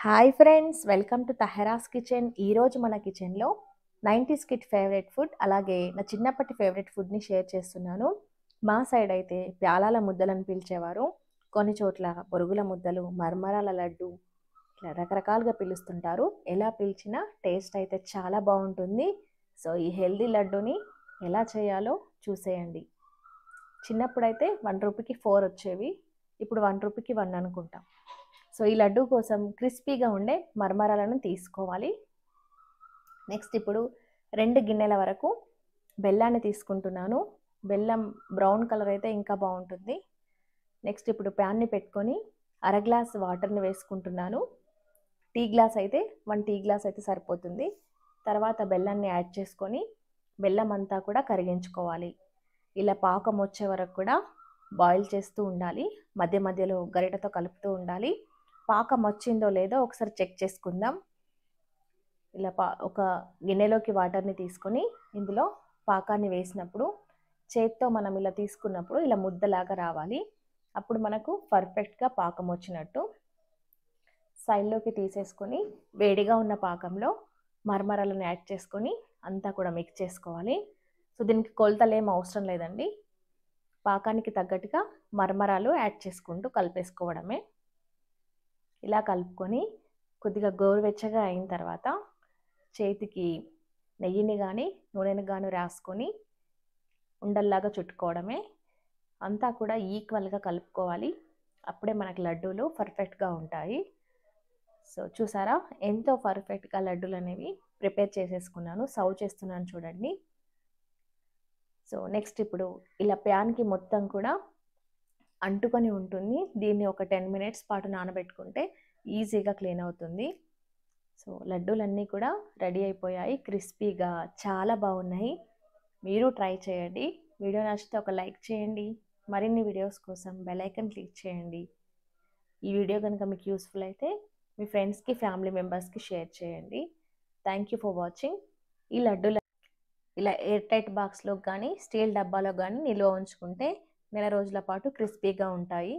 hi friends welcome to Tahara's kitchen ఈరోజు మన కిచెన్లో నైంటీస్ కిట్ ఫేవరెట్ ఫుడ్ అలాగే నా చిన్నప్పటి ఫేవరెట్ ఫుడ్ని షేర్ చేస్తున్నాను మా సైడ్ అయితే ప్యాలాల ముద్దలను పిలిచేవారు కొన్ని చోట్ల పొరుగుల ముద్దలు మర్మరాల లడ్డు ఇట్లా రకరకాలుగా పిలుస్తుంటారు ఎలా పిలిచినా టేస్ట్ అయితే చాలా బాగుంటుంది సో ఈ హెల్దీ లడ్డుని ఎలా చేయాలో చూసేయండి చిన్నప్పుడైతే వన్ రూపీకి ఫోర్ వచ్చేవి ఇప్పుడు వన్ రూపీకి వన్ అనుకుంటాం సో ఈ లడ్డు కోసం క్రిస్పీగా ఉండే మర్మరాలను తీసుకోవాలి నెక్స్ట్ ఇప్పుడు రెండు గిన్నెల వరకు బెల్లాన్ని తీసుకుంటున్నాను బెల్లం బ్రౌన్ కలర్ అయితే ఇంకా బాగుంటుంది నెక్స్ట్ ఇప్పుడు ప్యాన్ని పెట్టుకొని అర గ్లాస్ వాటర్ని వేసుకుంటున్నాను టీ గ్లాస్ అయితే వన్ టీ గ్లాస్ అయితే సరిపోతుంది తర్వాత బెల్లాన్ని యాడ్ చేసుకొని బెల్లం అంతా కూడా కరిగించుకోవాలి ఇలా పాకం వచ్చే వరకు కూడా బాయిల్ చేస్తూ ఉండాలి మధ్య మధ్యలో గరిటతో కలుపుతూ ఉండాలి పాకం వచ్చిందో లేదో ఒకసారి చెక్ చేసుకుందాం ఇలా పా ఒక గిన్నెలోకి వాటర్ని తీసుకొని ఇందులో పాకాన్ని వేసినప్పుడు చేత్తో మనం ఇలా తీసుకున్నప్పుడు ఇలా ముద్దలాగా రావాలి అప్పుడు మనకు పర్ఫెక్ట్గా పాకం వచ్చినట్టు సైడ్లోకి తీసేసుకొని వేడిగా ఉన్న పాకంలో మరమరాలను యాడ్ చేసుకొని అంతా కూడా మిక్స్ చేసుకోవాలి సో దీనికి కొలతలేం అవసరం లేదండి పాకానికి తగ్గట్టుగా మరమరాలు యాడ్ చేసుకుంటూ కలిపేసుకోవడమే ఇలా కలుపుకొని కొద్దిగా గోరువెచ్చగా అయిన తర్వాత చేతికి నెయ్యిని కానీ నూనెని కానీ రాసుకొని ఉండల్లాగా చుట్టుకోవడమే అంతా కూడా ఈక్వల్గా కలుపుకోవాలి అప్పుడే మనకు లడ్డూలు పర్ఫెక్ట్గా ఉంటాయి సో చూసారా ఎంతో పర్ఫెక్ట్గా లడ్డూలు అనేవి ప్రిపేర్ చేసేసుకున్నాను సర్వ్ చేస్తున్నాను చూడండి సో నెక్స్ట్ ఇప్పుడు ఇలా ప్యాన్కి మొత్తం కూడా అంటుకొని ఉంటుంది దీన్ని ఒక టెన్ మినిట్స్ పాటు నానబెట్టుకుంటే ఈజీగా క్లీన్ అవుతుంది సో లడ్డూలన్నీ కూడా రెడీ అయిపోయాయి క్రిస్పీగా చాలా బాగున్నాయి మీరు ట్రై చేయండి వీడియో నచ్చితే ఒక లైక్ చేయండి మరిన్ని వీడియోస్ కోసం బెలైకన్ క్లిక్ చేయండి ఈ వీడియో కనుక మీకు యూస్ఫుల్ అయితే మీ ఫ్రెండ్స్కి ఫ్యామిలీ మెంబర్స్కి షేర్ చేయండి థ్యాంక్ యూ ఫర్ వాచింగ్ ఈ లడ్డూల ఇలా ఎయిర్ టైట్ బాక్స్లో కానీ స్టీల్ డబ్బాలో కానీ నిల్వ ఉంచుకుంటే నెల రోజుల పాటు క్రిస్పీగా ఉంటాయి